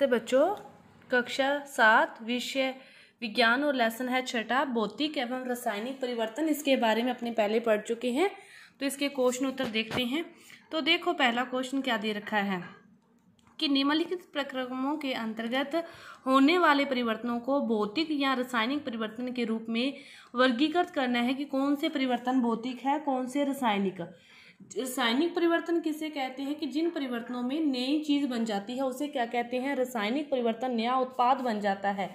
तो बच्चों कक्षा सात विषय विज्ञान और लेसन है छठा भौतिक एवं रासायनिक परिवर्तन इसके बारे में अपने पहले पढ़ चुके हैं तो इसके क्वेश्चन उत्तर देखते हैं तो देखो पहला क्वेश्चन क्या दे रखा है कि निम्नलिखित प्रक्रमों के अंतर्गत होने वाले परिवर्तनों को भौतिक या रासायनिक परिवर्तन के रूप में वर्गीकृत करना है कि कौन से परिवर्तन भौतिक है कौन से रासायनिक रासायनिक परिवर्तन किसे कहते हैं कि जिन परिवर्तनों में नई चीज़ बन जाती है उसे क्या कहते हैं रासायनिक परिवर्तन नया उत्पाद बन जाता है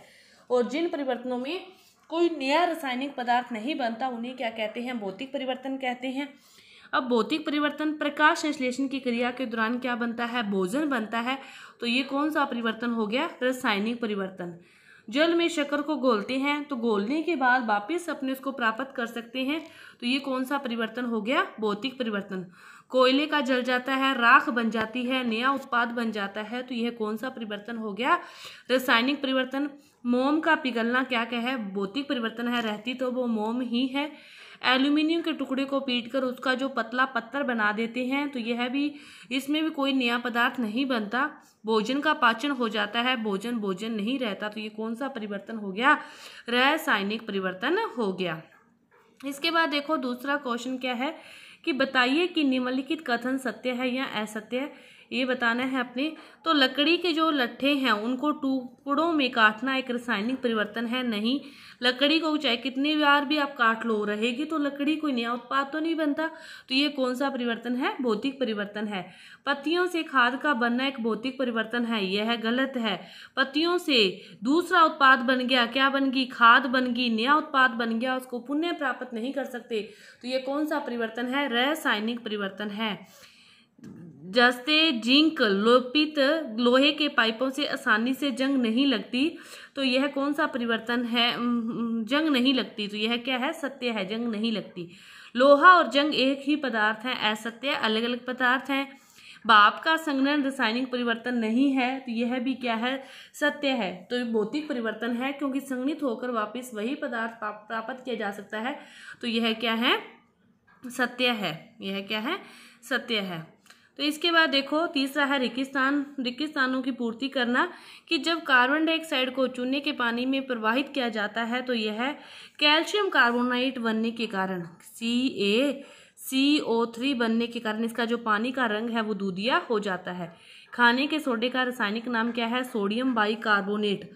और जिन परिवर्तनों में कोई नया रासायनिक पदार्थ नहीं बनता उन्हें क्या कहते हैं भौतिक परिवर्तन कहते हैं अब भौतिक परिवर्तन प्रकाश संश्लेषण की क्रिया के दौरान क्या बनता है भोजन बनता है तो ये कौन सा परिवर्तन हो गया रासायनिक परिवर्तन जल में शक्कर को घोलते हैं तो घोलने के बाद वापस अपने उसको प्राप्त कर सकते हैं तो ये कौन सा परिवर्तन हो गया भौतिक परिवर्तन कोयले का जल जाता है राख बन जाती है नया उत्पाद बन जाता है तो यह कौन सा परिवर्तन हो गया रासायनिक परिवर्तन मोम का पिघलना क्या क्या है भौतिक परिवर्तन है रहती तो वो मोम ही है एल्यूमिनियम के टुकड़े को पीट कर उसका जो पतला पत्थर बना देते हैं तो यह भी इसमें भी कोई नया पदार्थ नहीं बनता भोजन का पाचन हो जाता है भोजन भोजन नहीं रहता तो ये कौन सा परिवर्तन हो गया रासायनिक परिवर्तन हो गया इसके बाद देखो दूसरा क्वेश्चन क्या है कि बताइए कि निम्नलिखित कथन सत्य है या असत्य है ये बताना है अपने तो लकड़ी के जो लट्ठे हैं उनको टुकड़ों में काटना एक रासायनिक परिवर्तन है नहीं लकड़ी को चाहे कितनी बार भी आप काट लो रहेगी तो लकड़ी कोई नया उत्पाद तो नहीं बनता तो ये कौन सा परिवर्तन है भौतिक परिवर्तन है पत्तियों से खाद का बनना एक भौतिक परिवर्तन है यह गलत है पत्तियों से दूसरा उत्पाद बन गया क्या बन गई खाद बन गई नया उत्पाद बन गया उसको पुण्य प्राप्त नहीं कर सकते तो ये कौन सा परिवर्तन है रासायनिक परिवर्तन है जैसे जिंक लोपित लोहे के पाइपों से आसानी से जंग नहीं लगती तो यह कौन सा परिवर्तन है जंग नहीं लगती तो यह क्या है सत्य है जंग नहीं लगती लोहा और जंग एक ही पदार्थ है असत्य अलग अलग पदार्थ हैं बाप का संगठन रासायनिक परिवर्तन नहीं है तो यह भी क्या है सत्य है तो भौतिक परिवर्तन है क्योंकि संगणित होकर वापस वही पदार्थ प्राप्त किया जा सकता है तो यह क्या है सत्य है यह क्या है सत्य है तो इसके बाद देखो तीसरा है रिकिस्तान रिकिस्तानों की पूर्ति करना कि जब कार्बन डाइऑक्साइड को चूने के पानी में प्रवाहित किया जाता है तो यह है कैल्शियम कार्बोनाइट बनने के कारण सी ए सी ओ थ्री बनने के कारण इसका जो पानी का रंग है वो दूधिया हो जाता है खाने के सोडे का रासायनिक नाम क्या है sodium bicarbonate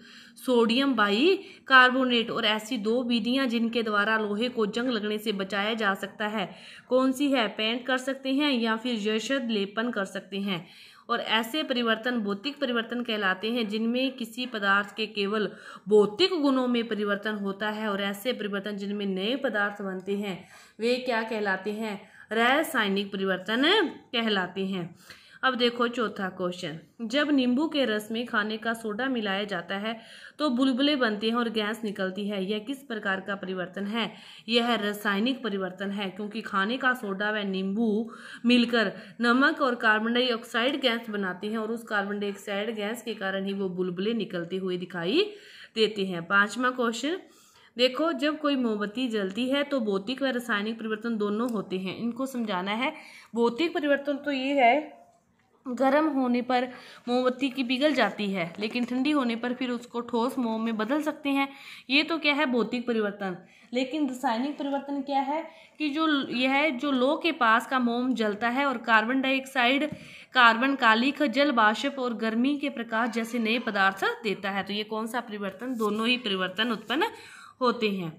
sodium bicarbonate और ऐसी दो विधियां जिनके द्वारा लोहे को जंग लगने से बचाया जा सकता है कौन सी है पेंट कर सकते हैं या फिर यशद लेपन कर सकते हैं और ऐसे परिवर्तन भौतिक परिवर्तन कहलाते हैं जिनमें किसी पदार्थ के केवल भौतिक गुणों में परिवर्तन होता है और ऐसे परिवर्तन जिनमें नए पदार्थ बनते हैं वे क्या कहलाते हैं रासायनिक परिवर्तन कहलाते हैं अब देखो चौथा क्वेश्चन जब नींबू के रस में खाने का सोडा मिलाया जाता है तो बुलबुले बनते हैं और गैस निकलती है यह किस प्रकार का परिवर्तन है यह रासायनिक परिवर्तन है क्योंकि खाने का सोडा व नींबू मिलकर नमक और कार्बन डाइऑक्साइड गैस बनाते हैं और उस कार्बन डाइऑक्साइड गैस के कारण ही वो बुलबुले निकलते हुए दिखाई देते हैं पाँचवा क्वेश्चन देखो जब कोई मोमबत्ती जलती है तो भौतिक व रासायनिक परिवर्तन दोनों होते हैं इनको समझाना है भौतिक परिवर्तन तो ये है गर्म होने पर मोमबत्ती की पिघल जाती है लेकिन ठंडी होने पर फिर उसको ठोस मोम में बदल सकते हैं ये तो क्या है भौतिक परिवर्तन लेकिन रासायनिक परिवर्तन क्या है कि जो यह जो लो के पास का मोम जलता है और कार्बन डाइऑक्साइड कार्बन कालिख जल बाष्प और गर्मी के प्रकाश जैसे नए पदार्थ देता है तो ये कौन सा परिवर्तन दोनों ही परिवर्तन उत्पन्न होते हैं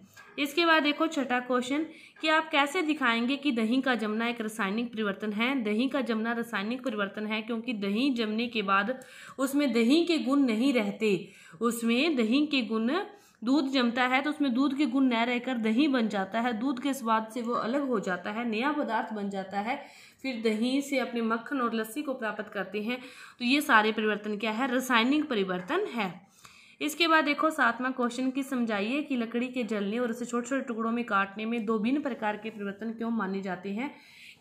इसके बाद देखो छठा क्वेश्चन कि आप कैसे दिखाएंगे कि दही का जमना एक रासायनिक परिवर्तन है दही का जमना रासायनिक परिवर्तन है क्योंकि दही जमने के बाद उसमें दही के गुण नहीं रहते उसमें दही के गुण दूध जमता है तो उसमें दूध के गुण न रहकर दही बन जाता है दूध के स्वाद से वो अलग हो जाता है नया पदार्थ बन जाता है फिर दही से अपने मक्खन और लस्सी को प्राप्त करते हैं तो ये सारे परिवर्तन क्या है रासायनिक परिवर्तन है इसके बाद देखो सातवां क्वेश्चन की समझाइए कि लकड़ी के जलने और उसे छोटे छोटे टुकड़ों में काटने में दो भिन्न प्रकार के परिवर्तन क्यों माने जाते हैं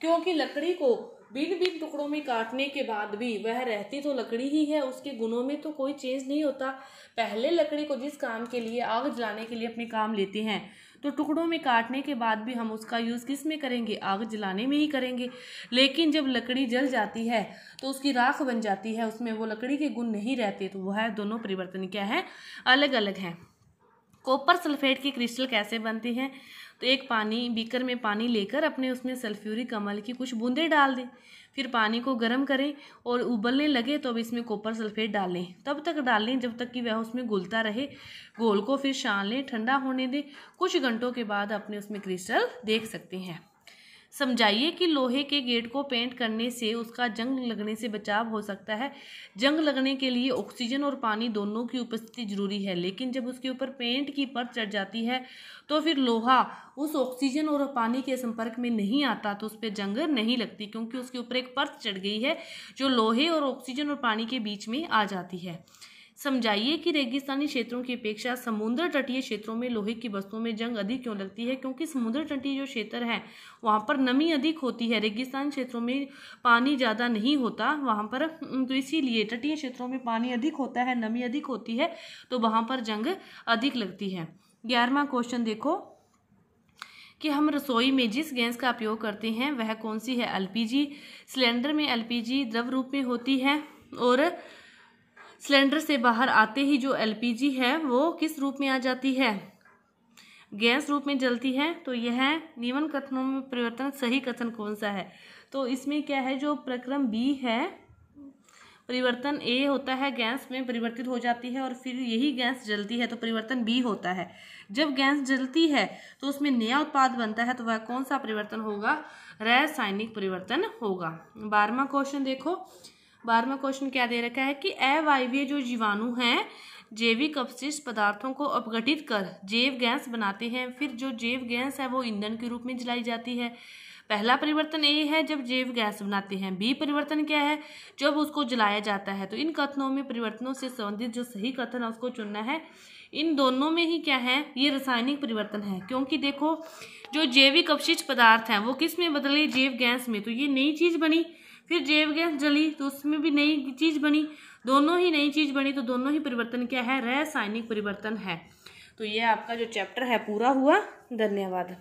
क्योंकि लकड़ी को भिन्न भिन्न टुकड़ों में काटने के बाद भी वह रहती तो लकड़ी ही है उसके गुणों में तो कोई चेंज नहीं होता पहले लकड़ी को जिस काम के लिए आग जलाने के लिए अपने काम लेते हैं तो टुकड़ों में काटने के बाद भी हम उसका यूज़ किस में करेंगे आग जलाने में ही करेंगे लेकिन जब लकड़ी जल जाती है तो उसकी राख बन जाती है उसमें वो लकड़ी के गुण नहीं रहते तो वह दोनों परिवर्तन क्या है अलग अलग हैं कॉपर सल्फेट के क्रिस्टल कैसे बनते हैं तो एक पानी बीकर में पानी लेकर अपने उसमें सल्फ्यूरिक अमल की कुछ बूंदें डाल दें फिर पानी को गर्म करें और उबलने लगे तो अब इसमें कॉपर सल्फेट डाल लें तब तक डाल लें जब तक कि वह उसमें घुलता रहे घोल को फिर छान लें ठंडा होने दें कुछ घंटों के बाद अपने उसमें क्रिस्टल देख सकते हैं समझाइए कि लोहे के गेट को पेंट करने से उसका जंग लगने से बचाव हो सकता है जंग लगने के लिए ऑक्सीजन और पानी दोनों की उपस्थिति जरूरी है लेकिन जब उसके ऊपर पेंट की परत चढ़ जाती है तो फिर लोहा उस ऑक्सीजन और पानी के संपर्क में नहीं आता तो उस पर जंग नहीं लगती क्योंकि उसके ऊपर एक परत चढ़ गई है जो लोहे और ऑक्सीजन और पानी के बीच में आ जाती है समझाइए कि रेगिस्तानी क्षेत्रों की अपेक्षा समुद्र तटीय क्षेत्रों में लोहे की वस्तुओं में जंग अधिक क्यों लगती है क्योंकि समुद्र तटीय जो क्षेत्र है वहाँ पर नमी अधिक होती है रेगिस्तान क्षेत्रों में पानी ज़्यादा नहीं होता वहाँ पर तो इसीलिए तटीय क्षेत्रों में पानी अधिक होता है नमी अधिक होती है तो वहाँ पर जंग अधिक लगती है ग्यारहवा क्वेश्चन देखो कि हम रसोई में जिस गैस का उपयोग करते हैं वह कौन सी है एलपीजी सिलेंडर में एलपीजी द्रव रूप में होती है और सिलेंडर से बाहर आते ही जो एल है वो किस रूप में आ जाती है गैस रूप में जलती है तो यह नीवन कथनों में परिवर्तन सही कथन कौन सा है तो इसमें क्या है जो प्रक्रम बी है परिवर्तन ए होता है गैस में परिवर्तित हो जाती है और फिर यही गैस जलती है तो परिवर्तन बी होता है जब गैस जलती है तो उसमें नया उत्पाद बनता है तो वह कौन सा परिवर्तन होगा रासायनिक परिवर्तन होगा बारहवा क्वेश्चन देखो बारहवा क्वेश्चन क्या दे रखा है कि अवायवीय जो जीवाणु हैं जैविक अपशिष्ट पदार्थों को अपघटित कर जैव गैस बनाते हैं फिर जो जैव गैस है वो ईंधन के रूप में जलाई जाती है पहला परिवर्तन ए है जब जैव गैस बनाते हैं बी परिवर्तन क्या है जब उसको जलाया जाता है तो इन कथनों में परिवर्तनों से संबंधित जो सही कथन है उसको चुनना है इन दोनों में ही क्या है ये रासायनिक परिवर्तन है क्योंकि देखो जो जैविक अपशिष्ट पदार्थ हैं वो किस में बदले जैव गैस में तो ये नई चीज़ बनी फिर जैव गैस जली तो उसमें भी नई चीज़ बनी दोनों ही नई चीज़ बनी तो दोनों ही परिवर्तन क्या है रासायनिक परिवर्तन है तो ये आपका जो चैप्टर है पूरा हुआ धन्यवाद